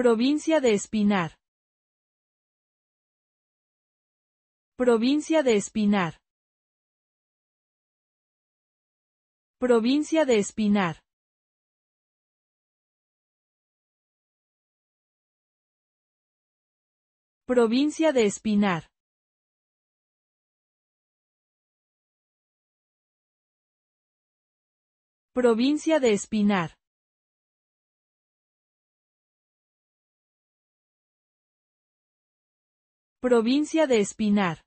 Provincia de Espinar. Provincia de Espinar. Provincia de Espinar. Provincia de Espinar. Provincia de Espinar. Provincia de Espinar.